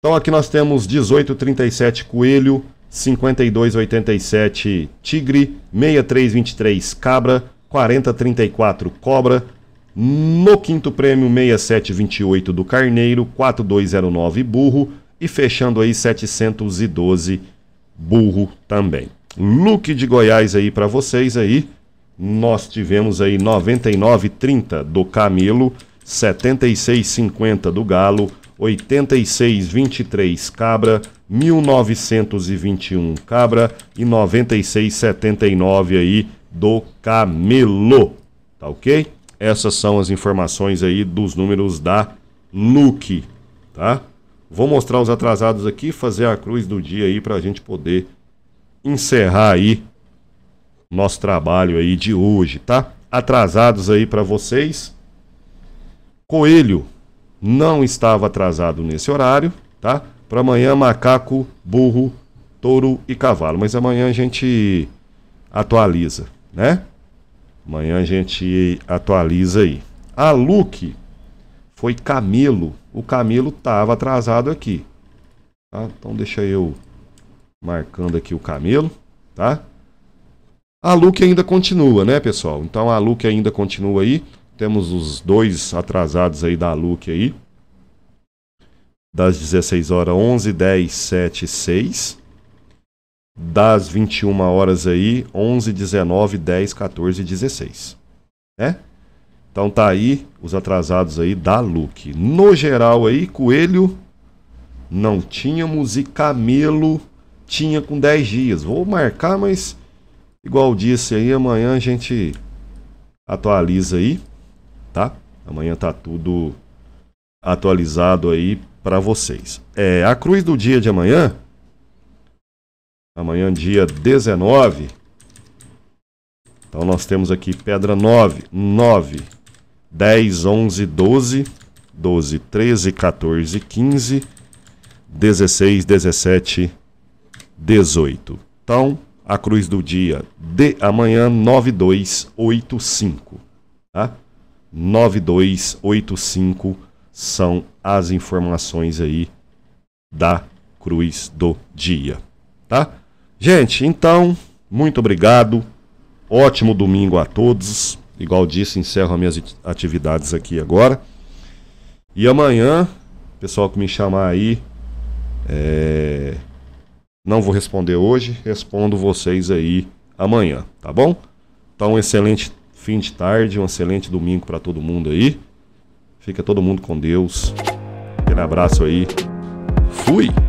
Então aqui nós temos 1837 coelho, 5287 tigre, 6323 cabra, 4034 cobra. No quinto prêmio 6728 do carneiro, 4209 burro e fechando aí 712 burro também. Look de Goiás aí para vocês aí. Nós tivemos aí 99,30 do Camelo, 76,50 do Galo, 8623 Cabra, 1921 Cabra e 9679 aí do Camelo. Tá ok? Essas são as informações aí dos números da Luke, tá? Vou mostrar os atrasados aqui, fazer a cruz do dia aí para a gente poder encerrar aí nosso trabalho aí de hoje, tá? Atrasados aí para vocês. Coelho, não estava atrasado nesse horário, tá? Para amanhã, macaco, burro, touro e cavalo. Mas amanhã a gente atualiza, né? Amanhã a gente atualiza aí. A Luke foi Camelo. O Camelo estava atrasado aqui. Tá? Então deixa eu marcando aqui o Camelo, tá? A Luke ainda continua, né, pessoal? Então a Luke ainda continua aí. Temos os dois atrasados aí da Luke aí. Das 16 horas 11, 10, 7 6. Das 21 horas aí 11, 19, 10, 14 16. Né? Então tá aí os atrasados aí da Luke No geral aí, Coelho não tínhamos e Camelo tinha com 10 dias. Vou marcar, mas igual disse aí, amanhã a gente atualiza aí tá? Amanhã tá tudo atualizado aí para vocês. É, a cruz do dia de amanhã, amanhã dia 19, então nós temos aqui pedra 9, 9, 10, 11, 12, 12, 13, 14, 15, 16, 17, 18. Então, a cruz do dia de amanhã 9285, tá? 9285 são as informações aí da Cruz do Dia, tá? Gente, então, muito obrigado. Ótimo domingo a todos. Igual disse, encerro as minhas atividades aqui agora. E amanhã, pessoal que me chamar aí, é... não vou responder hoje, respondo vocês aí amanhã, tá bom? Então, excelente fim de tarde, um excelente domingo para todo mundo aí. Fica todo mundo com Deus. Aquele abraço aí. Fui!